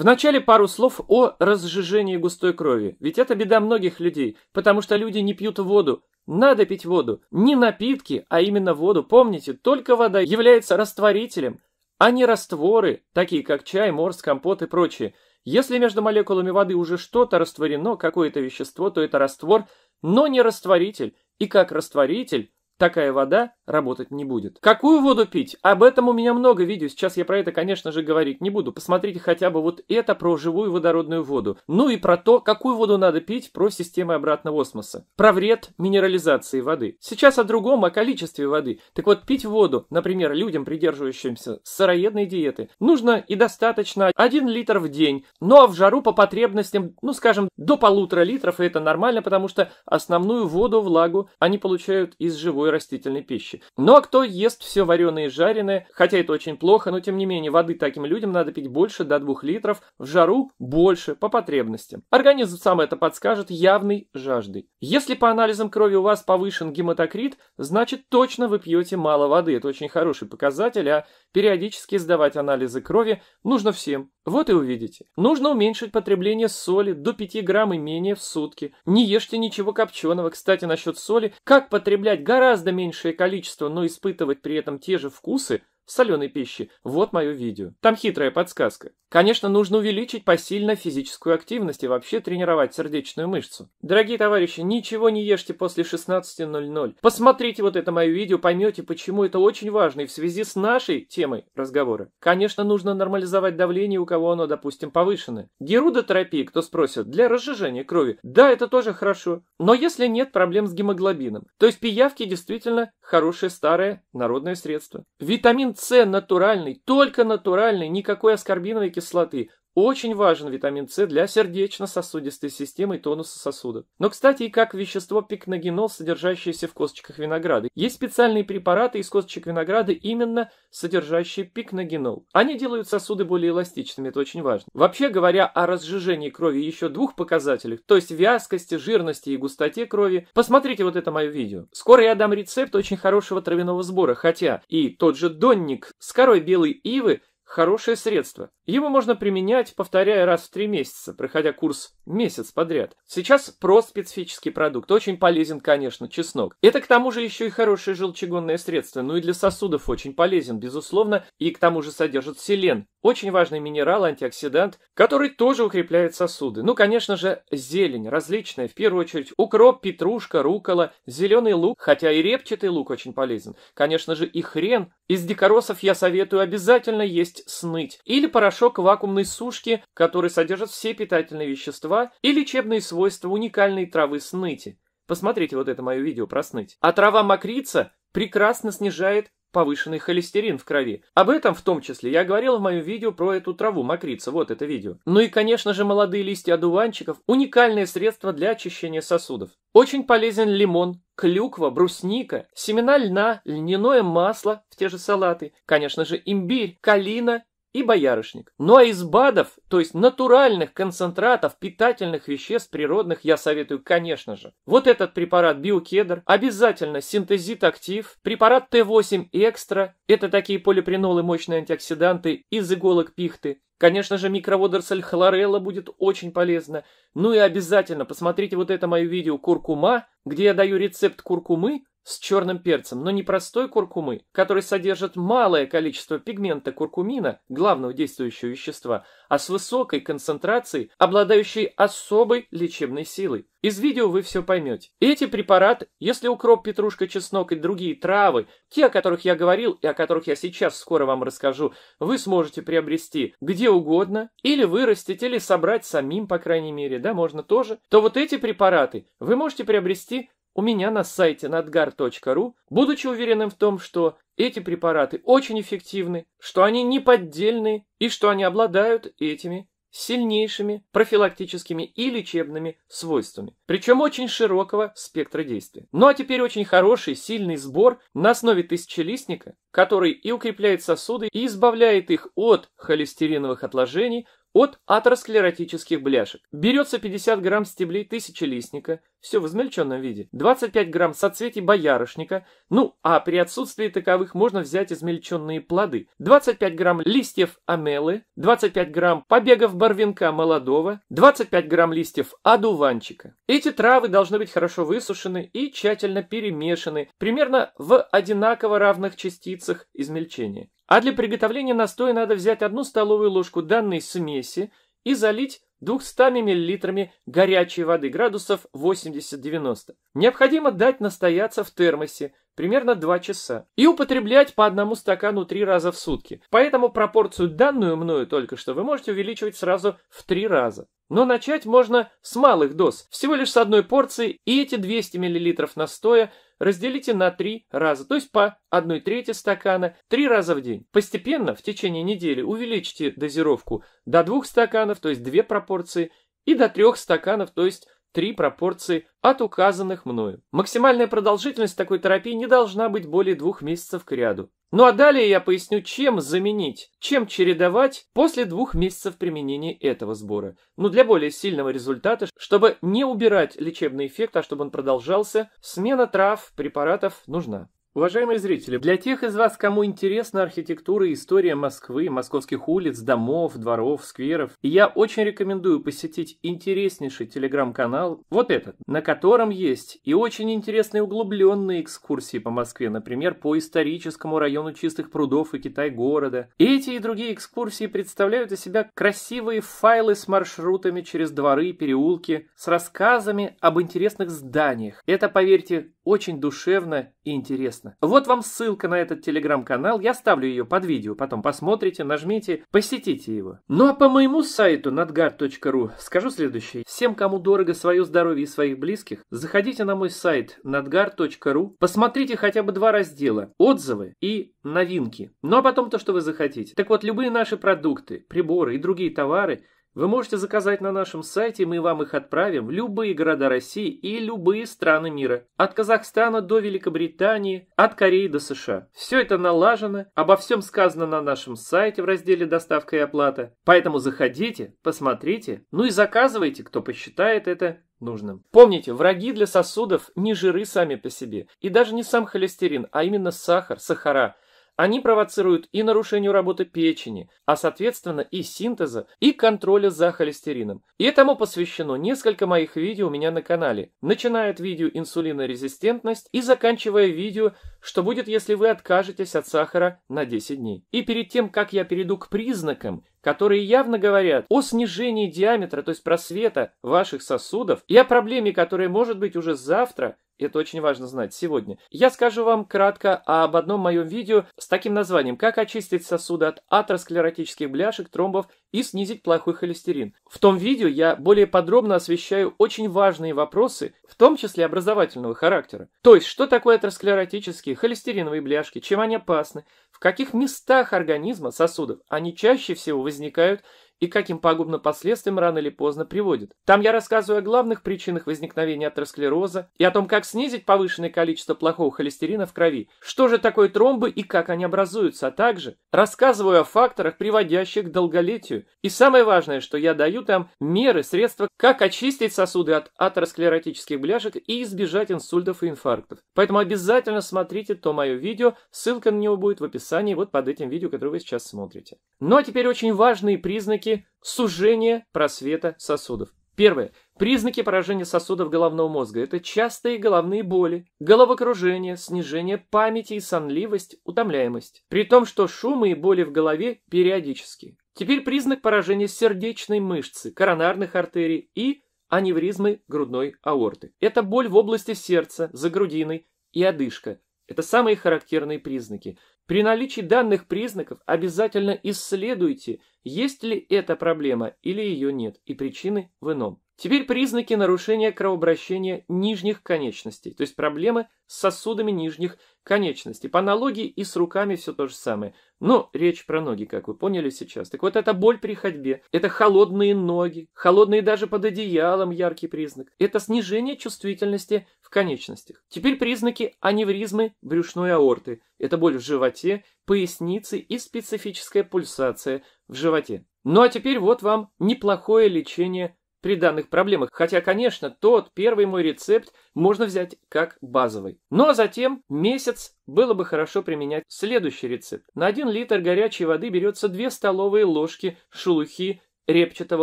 Вначале пару слов о разжижении густой крови, ведь это беда многих людей, потому что люди не пьют воду. Надо пить воду, не напитки, а именно воду. Помните, только вода является растворителем, а не растворы, такие как чай, морс, компот и прочее. Если между молекулами воды уже что-то растворено, какое-то вещество, то это раствор, но не растворитель. И как растворитель, такая вода работать не будет. Какую воду пить? Об этом у меня много видео, сейчас я про это, конечно же, говорить не буду. Посмотрите хотя бы вот это про живую водородную воду. Ну и про то, какую воду надо пить, про системы обратного осмоса. Про вред минерализации воды. Сейчас о другом, о количестве воды. Так вот, пить воду, например, людям, придерживающимся сыроедной диеты, нужно и достаточно 1 литр в день. Ну а в жару по потребностям, ну скажем, до полутора литров, и это нормально, потому что основную воду, влагу они получают из живой растительной пищи случае. Ну а кто ест все вареное и жареное, хотя это очень плохо, но тем не менее воды таким людям надо пить больше, до 2 литров, в жару больше, по потребностям. Организм сам это подскажет явной жаждой. Если по анализам крови у вас повышен гематокрит, значит точно вы пьете мало воды, это очень хороший показатель, а периодически сдавать анализы крови нужно всем. Вот и увидите. Нужно уменьшить потребление соли до 5 грамм и менее в сутки. Не ешьте ничего копченого. Кстати, насчет соли, как потреблять гораздо меньшее количество количество, но испытывать при этом те же вкусы в соленой пище. Вот мое видео. Там хитрая подсказка. Конечно, нужно увеличить посильно физическую активность и вообще тренировать сердечную мышцу. Дорогие товарищи, ничего не ешьте после 16.00. Посмотрите вот это мое видео, поймете, почему это очень важно и в связи с нашей темой разговора. Конечно, нужно нормализовать давление, у кого оно, допустим, повышено. Герудотерапия, кто спросит, для разжижения крови. Да, это тоже хорошо. Но если нет проблем с гемоглобином, то есть пиявки действительно хорошее старое народное средство. Витамин С натуральный, только натуральный, никакой аскорбиновой кислоты кислоты. Очень важен витамин С для сердечно-сосудистой системы и тонуса сосудов. Но, кстати, и как вещество пикногенол, содержащееся в косточках винограда. Есть специальные препараты из косточек винограда, именно содержащие пикногенол. Они делают сосуды более эластичными, это очень важно. Вообще говоря о разжижении крови еще двух показателях, то есть вязкости, жирности и густоте крови, посмотрите вот это мое видео. Скоро я дам рецепт очень хорошего травяного сбора, хотя и тот же донник с корой белой ивы хорошее средство. Его можно применять, повторяя раз в три месяца, проходя курс месяц подряд. Сейчас просто специфический продукт, очень полезен, конечно, чеснок. Это к тому же еще и хорошее желчегонное средство, ну и для сосудов очень полезен, безусловно, и к тому же содержит селен, очень важный минерал, антиоксидант, который тоже укрепляет сосуды. Ну, конечно же, зелень различная, в первую очередь укроп, петрушка, рукола, зеленый лук, хотя и репчатый лук очень полезен. Конечно же, и хрен. Из дикоросов я советую обязательно есть способность сныть, или порошок вакуумной сушки, который содержит все питательные вещества и лечебные свойства уникальной травы сныти. Посмотрите вот это мое видео про сныть. А трава мокрица прекрасно снижает повышенный холестерин в крови. Об этом в том числе я говорил в моем видео про эту траву мокрица, вот это видео. Ну и, конечно же, молодые листья одуванчиков – уникальное средство для очищения сосудов. Очень полезен лимон, клюква, брусника, семена льна, льняное масло в те же салаты, конечно же, имбирь, калина и боярышник. Ну а из БАДов, то есть натуральных концентратов питательных веществ природных, я советую, конечно же. Вот этот препарат биокедр, обязательно синтезит актив, препарат Т8 экстра, это такие полипринолы, мощные антиоксиданты из иголок пихты, Конечно же, микроводоросль хлорелла будет очень полезна. Ну и обязательно посмотрите вот это мое видео «Куркума», где я даю рецепт куркумы с черным перцем, но не простой куркумы, который содержит малое количество пигмента куркумина, главного действующего вещества, а с высокой концентрацией, обладающей особой лечебной силой. Из видео вы все поймете. Эти препараты, если укроп, петрушка, чеснок и другие травы, те, о которых я говорил и о которых я сейчас скоро вам расскажу, вы сможете приобрести где угодно, или вырастить, или собрать самим, по крайней мере, да, можно тоже, то вот эти препараты вы можете приобрести у меня на сайте надгар.ру, будучи уверенным в том, что эти препараты очень эффективны, что они не поддельны и что они обладают этими сильнейшими профилактическими и лечебными свойствами, причем очень широкого спектра действия. Ну а теперь очень хороший, сильный сбор на основе тысячелистника, который и укрепляет сосуды, и избавляет их от холестериновых отложений, от атеросклеротических бляшек. Берется 50 грамм стеблей тысячелистника, все в измельченном виде, 25 грамм соцветий боярышника, ну а при отсутствии таковых можно взять измельченные плоды, 25 грамм листьев амелы, 25 грамм побегов барвинка молодого, 25 грамм листьев одуванчика. Эти травы должны быть хорошо высушены и тщательно перемешаны, примерно в одинаково равных частицах измельчения. А для приготовления настоя надо взять одну столовую ложку данной смеси и залить 200 мл горячей воды градусов 80-90. Необходимо дать настояться в термосе примерно 2 часа и употреблять по одному стакану 3 раза в сутки. Поэтому пропорцию данную мною только что вы можете увеличивать сразу в 3 раза. Но начать можно с малых доз, всего лишь с одной порции, и эти 200 мл настоя – разделите на 3 раза, то есть по 1 трети стакана 3 раза в день. Постепенно в течение недели увеличьте дозировку до 2 стаканов, то есть 2 пропорции, и до 3 стаканов, то есть три пропорции от указанных мною. Максимальная продолжительность такой терапии не должна быть более двух месяцев к ряду. Ну а далее я поясню, чем заменить, чем чередовать после двух месяцев применения этого сбора. Ну для более сильного результата, чтобы не убирать лечебный эффект, а чтобы он продолжался, смена трав, препаратов нужна. Уважаемые зрители, для тех из вас, кому интересна архитектура и история Москвы, московских улиц, домов, дворов, скверов, я очень рекомендую посетить интереснейший телеграм-канал, вот этот, на котором есть и очень интересные углубленные экскурсии по Москве, например, по историческому району Чистых прудов и Китай-города. Эти и другие экскурсии представляют из себя красивые файлы с маршрутами через дворы и переулки, с рассказами об интересных зданиях. Это, поверьте, очень душевно и интересно. Вот вам ссылка на этот телеграм-канал, я ставлю ее под видео, потом посмотрите, нажмите, посетите его. Ну а по моему сайту надгар.ру скажу следующее. Всем, кому дорого свое здоровье и своих близких, заходите на мой сайт надгар.ру, посмотрите хотя бы два раздела – отзывы и новинки. Ну а потом то, что вы захотите. Так вот, любые наши продукты, приборы и другие товары – вы можете заказать на нашем сайте, мы вам их отправим в любые города России и любые страны мира. От Казахстана до Великобритании, от Кореи до США. Все это налажено, обо всем сказано на нашем сайте в разделе «Доставка и оплата». Поэтому заходите, посмотрите, ну и заказывайте, кто посчитает это нужным. Помните, враги для сосудов не жиры сами по себе, и даже не сам холестерин, а именно сахар, сахара – они провоцируют и нарушение работы печени, а соответственно и синтеза, и контроля за холестерином. И этому посвящено несколько моих видео у меня на канале, начиная от видео «Инсулинорезистентность» и заканчивая видео «Что будет, если вы откажетесь от сахара на 10 дней». И перед тем, как я перейду к признакам, которые явно говорят о снижении диаметра, то есть просвета ваших сосудов и о проблеме, которая может быть уже завтра, это очень важно знать сегодня. Я скажу вам кратко об одном моем видео с таким названием «Как очистить сосуды от атеросклеротических бляшек, тромбов и снизить плохой холестерин». В том видео я более подробно освещаю очень важные вопросы, в том числе образовательного характера. То есть, что такое атеросклеротические холестериновые бляшки, чем они опасны, каких местах организма, сосудов, они чаще всего возникают и каким пагубным последствиям рано или поздно приводят? Там я рассказываю о главных причинах возникновения атеросклероза и о том, как снизить повышенное количество плохого холестерина в крови, что же такое тромбы и как они образуются, а также рассказываю о факторах, приводящих к долголетию. И самое важное, что я даю там меры, средства, как очистить сосуды от атеросклеротических бляшек и избежать инсультов и инфарктов. Поэтому обязательно смотрите то мое видео, ссылка на него будет в описании описании вот под этим видео, которое вы сейчас смотрите. Ну а теперь очень важные признаки сужения просвета сосудов. Первое. Признаки поражения сосудов головного мозга – это частые головные боли, головокружение, снижение памяти и сонливость, утомляемость. При том, что шумы и боли в голове периодически. Теперь признак поражения сердечной мышцы, коронарных артерий и аневризмы грудной аорты. Это боль в области сердца, за грудиной и одышка, это самые характерные признаки. При наличии данных признаков обязательно исследуйте, есть ли эта проблема или ее нет, и причины в ином. Теперь признаки нарушения кровообращения нижних конечностей, то есть проблемы с сосудами нижних конечностей. По аналогии и с руками все то же самое. Но речь про ноги, как вы поняли сейчас. Так вот, это боль при ходьбе, это холодные ноги, холодные даже под одеялом яркий признак. Это снижение чувствительности в конечностях. Теперь признаки аневризмы брюшной аорты. Это боль в животе, пояснице и специфическая пульсация в животе. Ну а теперь вот вам неплохое лечение при данных проблемах, хотя, конечно, тот первый мой рецепт можно взять как базовый. Но затем месяц было бы хорошо применять следующий рецепт. На 1 литр горячей воды берется 2 столовые ложки шелухи репчатого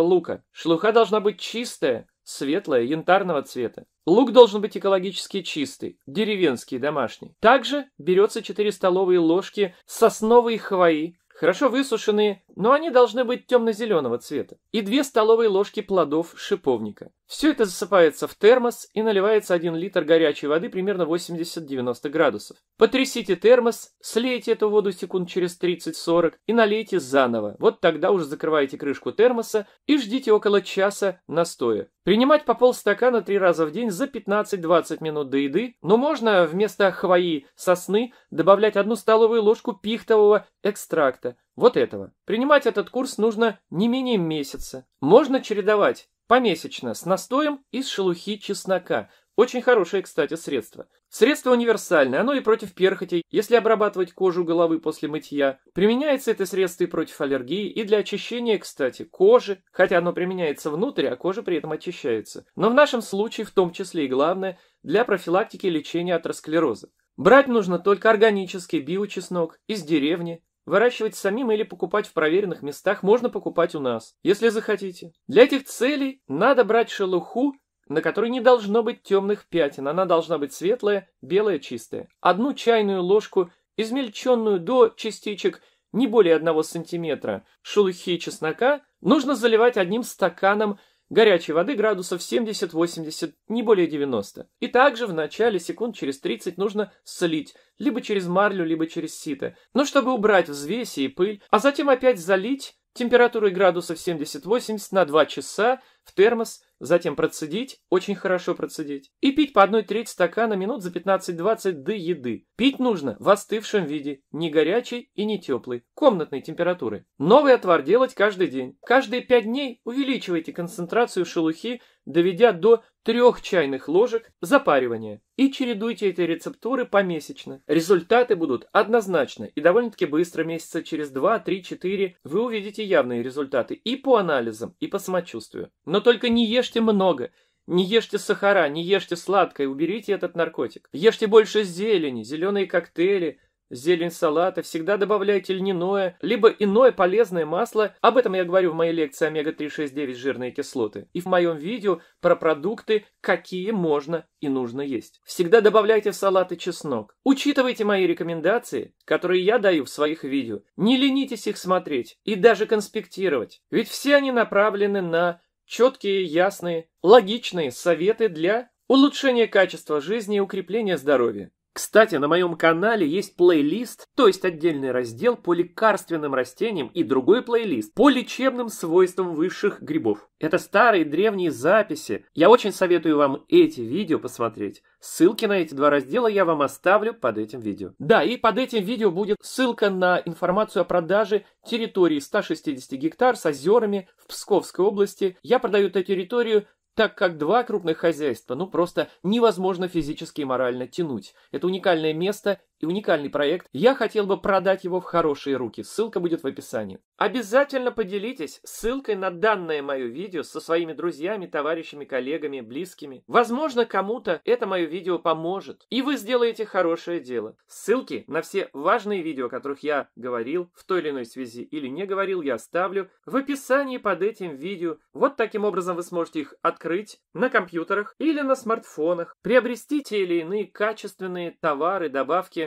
лука. Шелуха должна быть чистая, светлая, янтарного цвета. Лук должен быть экологически чистый, деревенский, домашний. Также берется 4 столовые ложки сосновой хвои, хорошо высушенные но они должны быть темно-зеленого цвета, и две столовые ложки плодов шиповника. Все это засыпается в термос и наливается 1 литр горячей воды примерно 80-90 градусов. Потрясите термос, слейте эту воду секунд через 30-40 и налейте заново. Вот тогда уже закрываете крышку термоса и ждите около часа настоя. Принимать по полстакана три раза в день за 15-20 минут до еды, но можно вместо хвои сосны добавлять одну столовую ложку пихтового экстракта, вот этого. Принимать этот курс нужно не менее месяца. Можно чередовать помесячно с настоем из шелухи чеснока. Очень хорошее, кстати, средство. Средство универсальное, оно и против перхоти, если обрабатывать кожу головы после мытья. Применяется это средство и против аллергии, и для очищения, кстати, кожи, хотя оно применяется внутрь, а кожа при этом очищается. Но в нашем случае, в том числе и главное, для профилактики лечения атеросклероза. Брать нужно только органический биочеснок из деревни, Выращивать самим или покупать в проверенных местах можно покупать у нас, если захотите. Для этих целей надо брать шелуху, на которой не должно быть темных пятен, она должна быть светлая, белая, чистая. Одну чайную ложку, измельченную до частичек не более 1 см шелухи чеснока, нужно заливать одним стаканом горячей воды градусов 70-80, не более 90. И также в начале секунд через 30 нужно слить, либо через марлю, либо через сито, но чтобы убрать взвеси и пыль, а затем опять залить температурой градусов 70-80 на 2 часа, в термос, затем процедить, очень хорошо процедить, и пить по одной треть стакана минут за 15-20 до еды. Пить нужно в остывшем виде, не горячей и не теплой, комнатной температуры. Новый отвар делать каждый день. Каждые 5 дней увеличивайте концентрацию шелухи, доведя до 3 чайных ложек запаривания. И чередуйте эти рецептуры помесячно. Результаты будут однозначно и довольно-таки быстро, месяца через 2, 3, 4. Вы увидите явные результаты и по анализам, и по самочувствию. Но но только не ешьте много, не ешьте сахара, не ешьте сладкое, уберите этот наркотик. Ешьте больше зелени, зеленые коктейли, зелень салата, всегда добавляйте льняное, либо иное полезное масло. Об этом я говорю в моей лекции «Омега-369. Жирные кислоты» и в моем видео про продукты, какие можно и нужно есть. Всегда добавляйте в салаты чеснок. Учитывайте мои рекомендации, которые я даю в своих видео. Не ленитесь их смотреть и даже конспектировать, ведь все они направлены на четкие, ясные, логичные советы для улучшения качества жизни и укрепления здоровья. Кстати, на моем канале есть плейлист, то есть отдельный раздел по лекарственным растениям и другой плейлист по лечебным свойствам высших грибов. Это старые древние записи. Я очень советую вам эти видео посмотреть. Ссылки на эти два раздела я вам оставлю под этим видео. Да, и под этим видео будет ссылка на информацию о продаже территории 160 гектар с озерами в Псковской области. Я продаю эту территорию так как два крупных хозяйства ну просто невозможно физически и морально тянуть. Это уникальное место и уникальный проект. Я хотел бы продать его в хорошие руки. Ссылка будет в описании. Обязательно поделитесь ссылкой на данное мое видео со своими друзьями, товарищами, коллегами, близкими. Возможно, кому-то это мое видео поможет, и вы сделаете хорошее дело. Ссылки на все важные видео, о которых я говорил в той или иной связи или не говорил, я оставлю в описании под этим видео. Вот таким образом вы сможете их открыть на компьютерах или на смартфонах, приобрести те или иные качественные товары, добавки,